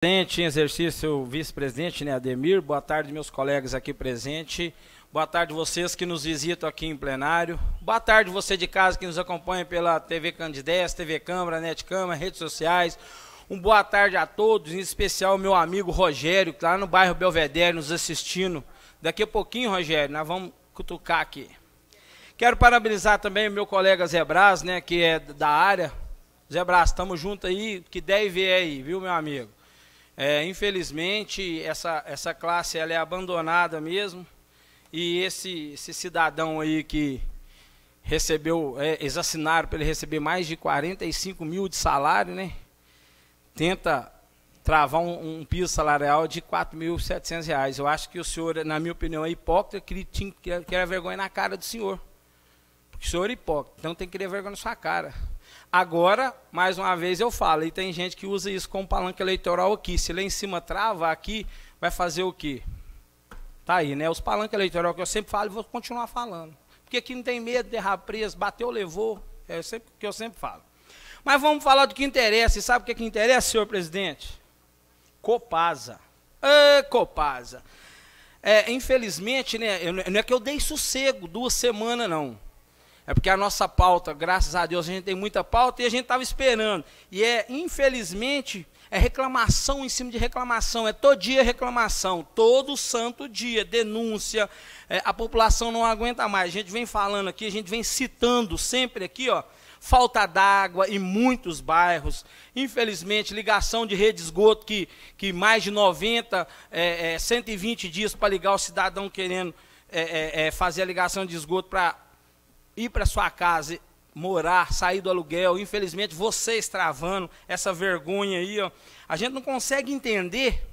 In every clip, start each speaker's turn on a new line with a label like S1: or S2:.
S1: Presidente em exercício, vice-presidente, né, Ademir. Boa tarde, meus colegas aqui presentes. Boa tarde vocês que nos visitam aqui em plenário. Boa tarde você de casa que nos acompanha pela TV Candidez, TV Câmara, Net Câmara, redes sociais. Um boa tarde a todos, em especial meu amigo Rogério, que está lá no bairro Belvedere nos assistindo. Daqui a pouquinho, Rogério, nós vamos cutucar aqui. Quero parabenizar também o meu colega Zé Braz, né, que é da área. Zé Braz, estamos junto aí, que der e aí, viu, meu amigo? É, infelizmente, essa, essa classe ela é abandonada mesmo. E esse, esse cidadão aí que recebeu, é, eles assinaram para ele receber mais de 45 mil de salário, né? Tenta travar um, um piso salarial de R$ 4.700. Eu acho que o senhor, na minha opinião, é hipócrita, que, tinha, que era vergonha na cara do senhor. Porque o senhor é hipócrita, então tem que ter vergonha na sua cara. Agora, mais uma vez eu falo, e tem gente que usa isso como palanque eleitoral aqui. Se lá em cima trava aqui, vai fazer o quê? Tá aí, né? Os palanques eleitorais que eu sempre falo e vou continuar falando. Porque aqui não tem medo de errar preso, bateu, levou. É sempre, o que eu sempre falo. Mas vamos falar do que interessa. E sabe o que, é que interessa, senhor presidente? Copasa. Ê, Copasa. É, infelizmente, né, eu, não é que eu dei sossego duas semanas, não. É porque a nossa pauta, graças a Deus, a gente tem muita pauta e a gente estava esperando. E é, infelizmente, é reclamação em cima de reclamação, é todo dia reclamação, todo santo dia, denúncia, é, a população não aguenta mais. A gente vem falando aqui, a gente vem citando sempre aqui, ó, falta d'água em muitos bairros, infelizmente, ligação de rede de esgoto que, que mais de 90, é, é, 120 dias para ligar o cidadão querendo é, é, é, fazer a ligação de esgoto para ir para sua casa, morar, sair do aluguel, infelizmente vocês travando essa vergonha aí, ó. A gente não consegue entender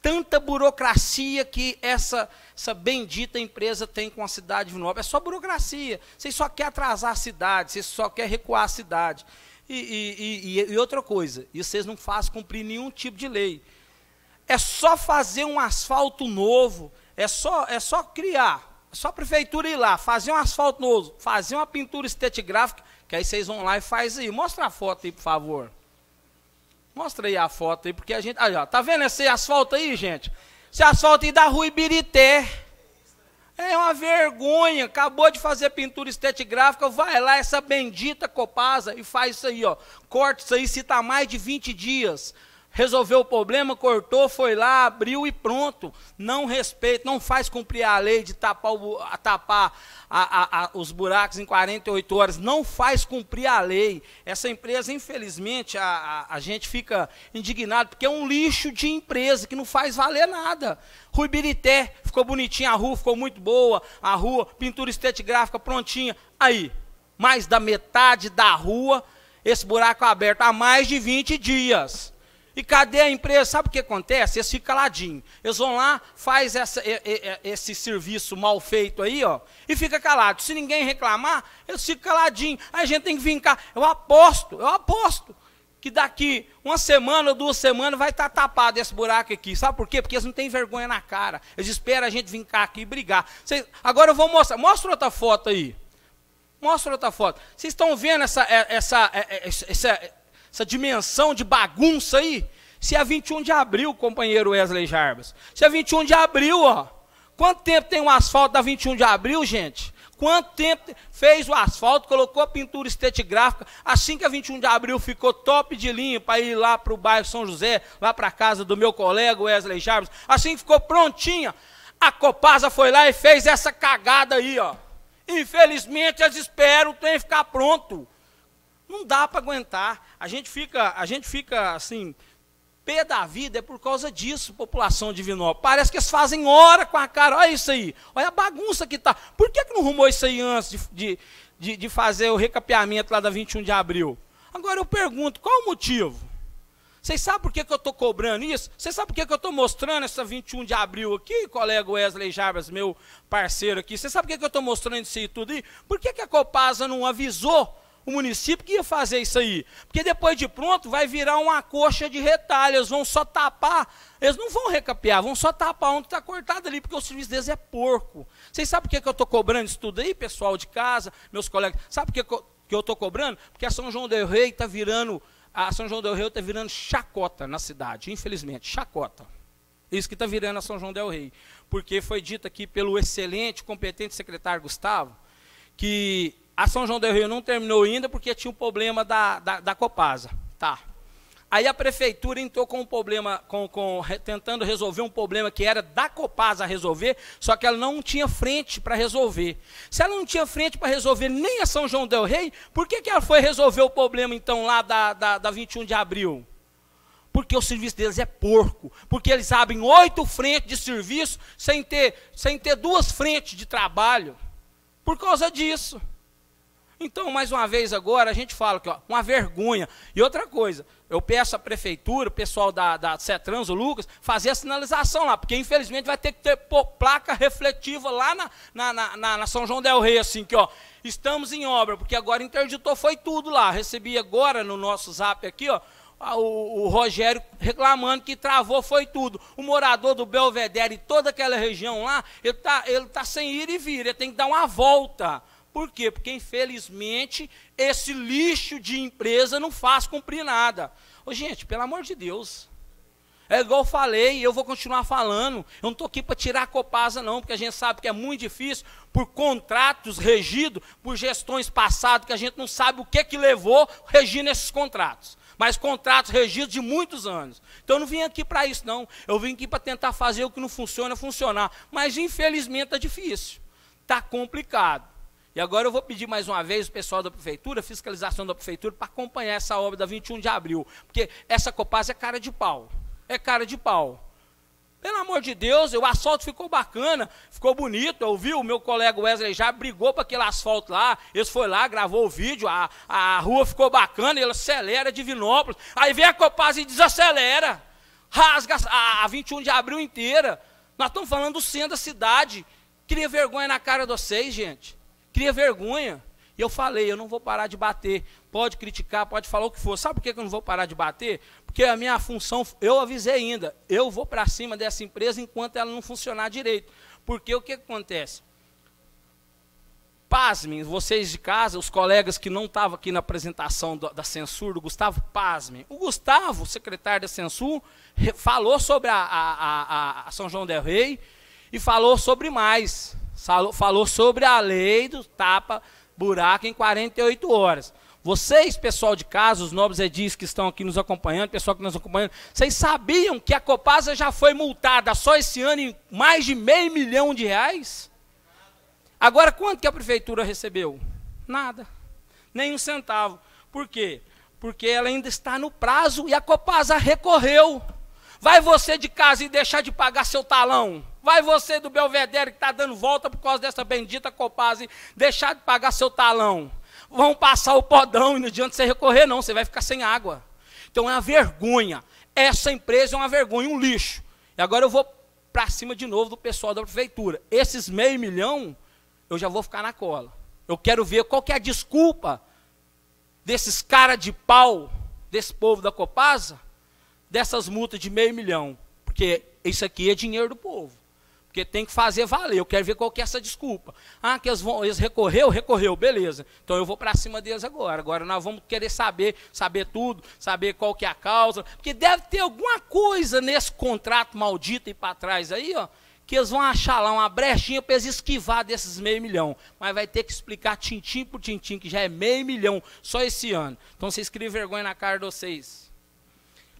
S1: tanta burocracia que essa, essa bendita empresa tem com a cidade de Nova. É só burocracia. Vocês só quer atrasar a cidade, vocês só quer recuar a cidade. E, e, e, e outra coisa, e vocês não fazem cumprir nenhum tipo de lei. É só fazer um asfalto novo, é só, é só criar só a prefeitura ir lá, fazer um asfalto novo, fazer uma pintura estetigráfica, que aí vocês vão lá e faz aí. Mostra a foto aí, por favor. Mostra aí a foto aí, porque a gente. Aí, ó, tá vendo esse asfalto aí, gente? Esse asfalto aí da rua Ibirité. É uma vergonha. Acabou de fazer pintura estetigráfica, vai lá essa bendita Copasa e faz isso aí, ó. Corta isso aí se tá mais de 20 dias resolveu o problema, cortou, foi lá, abriu e pronto. Não respeita, não faz cumprir a lei de tapar, o, tapar a, a, a, os buracos em 48 horas, não faz cumprir a lei. Essa empresa, infelizmente, a, gente fica indignado, porque é um lixo de empresa que não faz valer nada. Rui Birité, ficou bonitinha a rua, ficou muito boa, a rua, pintura estetográfica prontinha. Aí, mais da metade da rua, esse buraco aberto há mais de 20 dias. E cadê a empresa? Sabe o que acontece? Eles ficam caladinhos. Eles vão lá, faz essa, esse serviço mal feito aí, ó, e fica calado. Se ninguém reclamar, eles ficam caladinhos. Aí a gente tem que vincar. Eu aposto, eu aposto que daqui uma semana ou duas semanas vai estar tá tapado esse buraco aqui. Sabe por quê? Porque eles não têm vergonha na cara. Eles esperam a gente vincar aqui e brigar. Agora eu vou mostrar. Mostra outra foto aí. Mostra outra foto. Vocês estão vendo essa, é, essa, é, é, essa, essa essa dimensão de bagunça aí, se é 21 de abril, companheiro Wesley Jarbas, se é 21 de abril, ó, quanto tempo tem o um asfalto da 21 de abril, gente? Quanto tempo fez o asfalto, colocou a pintura estetigráfica, assim que a 21 de abril ficou top de linha para ir lá para o bairro São José, lá para a casa do meu colega Wesley Jarbas, assim que ficou prontinha, a Copasa foi lá e fez essa cagada aí, ó. Infelizmente, eles esperam o trem ficar pronto. Não dá para aguentar. A gente fica, a gente fica assim, pé da vida é por causa disso, população de Vinópolis. Parece que eles fazem hora com a cara. Olha isso aí. Olha a bagunça que tá. Por que, que não rumou isso aí antes de, de, de, de fazer o recapeamento lá da 21 de abril? Agora eu pergunto, qual o motivo? Vocês sabem por que, que eu estou cobrando isso? Vocês sabem por que, que eu estou mostrando essa 21 de abril aqui, colega Wesley Jarbas, meu parceiro aqui? Vocês sabem por que, que eu estou mostrando isso aí tudo aí? Por que, que a Copasa não avisou o município que ia fazer isso aí. Porque depois de pronto vai virar uma coxa de retalho, eles vão só tapar, eles não vão recapear, vão só tapar onde está cortado ali, porque o serviço deles é porco. Vocês sabem por que, que eu estou cobrando isso tudo aí, pessoal de casa, meus colegas? Sabe por que, que eu estou cobrando? Porque a São João del Rei está virando, a São João del Rei está virando chacota na cidade, infelizmente, chacota. Isso que está virando a São João del Rei. Porque foi dito aqui pelo excelente, competente secretário Gustavo, que a São João del Rio não terminou ainda porque tinha um problema da, da, da Copasa. Tá. Aí a prefeitura entrou com um problema, com, com, tentando resolver um problema que era da Copasa resolver, só que ela não tinha frente para resolver. Se ela não tinha frente para resolver nem a São João Del Rei, por que, que ela foi resolver o problema então lá da, da, da 21 de abril? Porque o serviço deles é porco. Porque eles abrem oito frentes de serviço sem ter, sem ter duas frentes de trabalho. Por causa disso. Então, mais uma vez agora, a gente fala que ó, uma vergonha. E outra coisa, eu peço à prefeitura, o pessoal da, da CETRANS, o Lucas, fazer a sinalização lá, porque infelizmente vai ter que ter pô, placa refletiva lá na, na, na, na, São João del Rei, assim, que ó, estamos em obra, porque agora interditou, foi tudo lá. Recebi agora no nosso zap aqui, ó, o, o, Rogério reclamando que travou, foi tudo. O morador do Belvedere e toda aquela região lá, ele está ele tá sem ir e vir, ele tem que dar uma volta. Por quê? Porque, infelizmente, esse lixo de empresa não faz cumprir nada. Ô, gente, pelo amor de Deus. É igual eu falei, eu vou continuar falando. Eu não estou aqui para tirar a copasa, não, porque a gente sabe que é muito difícil por contratos regidos por gestões passadas, que a gente não sabe o que, é que levou regindo esses contratos mas contratos regidos de muitos anos. Então eu não vim aqui para isso, não. Eu vim aqui para tentar fazer o que não funciona funcionar. Mas infelizmente está é difícil, está complicado. E agora eu vou pedir mais uma vez o pessoal da prefeitura, fiscalização da prefeitura, para acompanhar essa obra da 21 de abril. Porque essa Copaz é cara de pau. É cara de pau. Pelo amor de Deus, o asfalto ficou bacana, ficou bonito. Eu vi o meu colega Wesley já brigou para aquele asfalto lá. Ele foi lá, gravou o vídeo, a, a rua ficou bacana, ele acelera de Vinópolis. Aí vem a Copaz e desacelera. Rasga a, a 21 de abril inteira. Nós estamos falando do centro da cidade. Cria vergonha na cara de vocês, gente. Cria vergonha. E eu falei, eu não vou parar de bater. Pode criticar, pode falar o que for. Sabe por que eu não vou parar de bater? Porque a minha função, eu avisei ainda, eu vou para cima dessa empresa enquanto ela não funcionar direito. Porque o que acontece? pasmem, vocês de casa, os colegas que não estavam aqui na apresentação do, da censura, do Gustavo, pasmem. O Gustavo, secretário da censura, falou sobre a, a, a, a São João del Rei e falou sobre mais. Falou, falou sobre a lei do tapa-buraco em 48 horas. Vocês, pessoal de casa, os nobres edis que estão aqui nos acompanhando, pessoal que nos acompanhando, vocês sabiam que a Copasa já foi multada só esse ano em mais de meio milhão de reais? Agora, quanto que a prefeitura recebeu? Nada. Nem um centavo. Por quê? Porque ela ainda está no prazo e a Copasa recorreu. Vai você de casa e deixar de pagar seu talão. Vai você do Belvedere que está dando volta por causa dessa bendita Copase deixar de pagar seu talão. Vão passar o podão e não adianta você recorrer, não, você vai ficar sem água. Então é uma vergonha. Essa empresa é uma vergonha, um lixo. E agora eu vou para cima de novo do pessoal da prefeitura. Esses meio milhão, eu já vou ficar na cola. Eu quero ver qual que é a desculpa desses cara de pau, desse povo da Copasa, dessas multas de meio milhão, porque isso aqui é dinheiro do povo. Porque tem que fazer valer. Eu quero ver qual que é essa desculpa. Ah, que eles, vão, eles recorreu, recorreu, beleza. Então eu vou para cima deles agora. Agora nós vamos querer saber, saber tudo, saber qual que é a causa. Porque deve ter alguma coisa nesse contrato maldito e para trás aí, ó, que eles vão achar lá uma brechinha para eles esquivar desses meio milhão. Mas vai ter que explicar tintim por tintim, que já é meio milhão só esse ano. Então vocês criem vergonha na cara de vocês.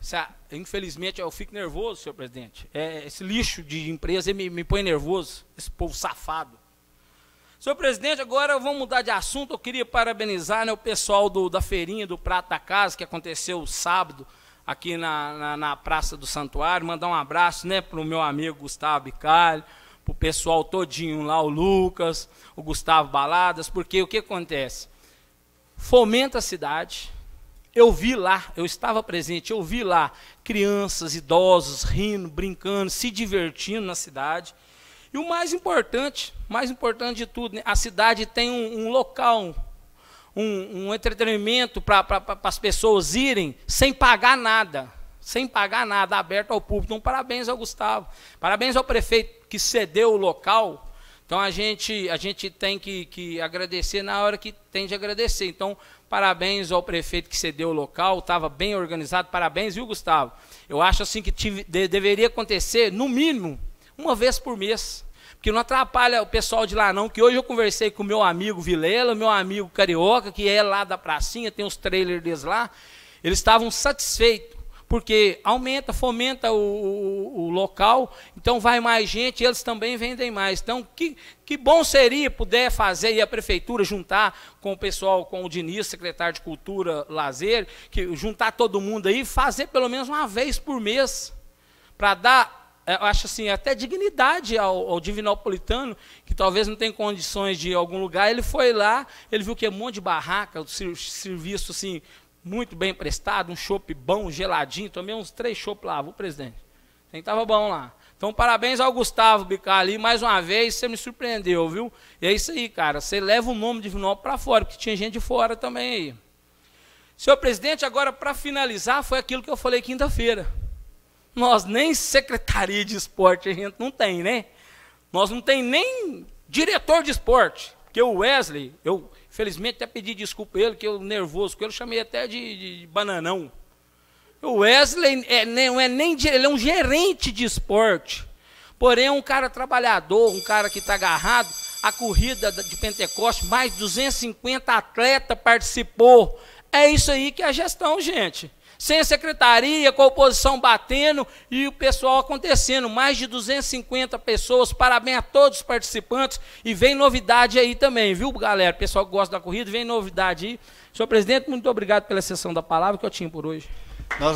S1: Essa, infelizmente, eu fico nervoso, senhor presidente. É, esse lixo de empresa me, me põe nervoso, esse povo safado. Senhor presidente, agora vamos mudar de assunto. Eu queria parabenizar né, o pessoal do, da feirinha do Prato da Casa, que aconteceu sábado aqui na, na, na Praça do Santuário. Mandar um abraço né, para o meu amigo Gustavo Bicalho, para o pessoal todinho lá, o Lucas, o Gustavo Baladas, porque o que acontece? Fomenta a cidade, eu vi lá, eu estava presente, eu vi lá crianças, idosos rindo, brincando, se divertindo na cidade. E o mais importante, mais importante de tudo, né? a cidade tem um, um local, um, um entretenimento para as pessoas irem sem pagar nada, sem pagar nada, aberto ao público. Então, parabéns ao Gustavo, parabéns ao prefeito que cedeu o local então a gente, a gente tem que, que agradecer na hora que tem de agradecer. Então, parabéns ao prefeito que cedeu o local, estava bem organizado, parabéns, viu, Gustavo? Eu acho assim que tive, de, deveria acontecer, no mínimo, uma vez por mês. Porque não atrapalha o pessoal de lá, não. Que hoje eu conversei com meu amigo Vilela, meu amigo Carioca, que é lá da pracinha, tem os trailers deles lá. Eles estavam satisfeitos, porque aumenta, fomenta o, o local, então vai mais gente, eles também vendem mais. Então, que, que bom seria puder fazer e a prefeitura juntar com o pessoal, com o Diniz, secretário de Cultura, Lazer, que juntar todo mundo aí, fazer pelo menos uma vez por mês, para dar é, eu acho assim, até dignidade ao, ao, divinopolitano, que talvez não tenha condições de ir a algum lugar. Ele foi lá, ele viu que é um monte de barraca, o serviço assim, muito bem prestado, um chopp bom, geladinho, tomei uns três chopp lá, vou presidente. Tava bom lá. Então, parabéns ao Gustavo ali mais uma vez, você me surpreendeu, viu? E é isso aí, cara, você leva o nome de Vinópolis para fora, porque tinha gente de fora também aí. Senhor presidente, agora para finalizar, foi aquilo que eu falei quinta-feira. Nós nem secretaria de esporte a gente não tem, né? Nós não tem nem diretor de esporte, porque o Wesley, eu felizmente até pedi desculpa a ele, que eu nervoso com ele, chamei até de, de, de bananão. O Wesley é, né, não é nem ele é um gerente de esporte. Porém, é um cara trabalhador, um cara que está agarrado. A corrida de Pentecoste, mais de 250 atletas participou. É isso aí que é a gestão, gente. Sem secretaria, com a oposição batendo e o pessoal acontecendo. Mais de 250 pessoas. Parabéns a todos os participantes. E vem novidade aí também, viu, galera? Pessoal que gosta da corrida, vem novidade aí. Senhor presidente, muito obrigado pela sessão da palavra que eu tinha por hoje. No.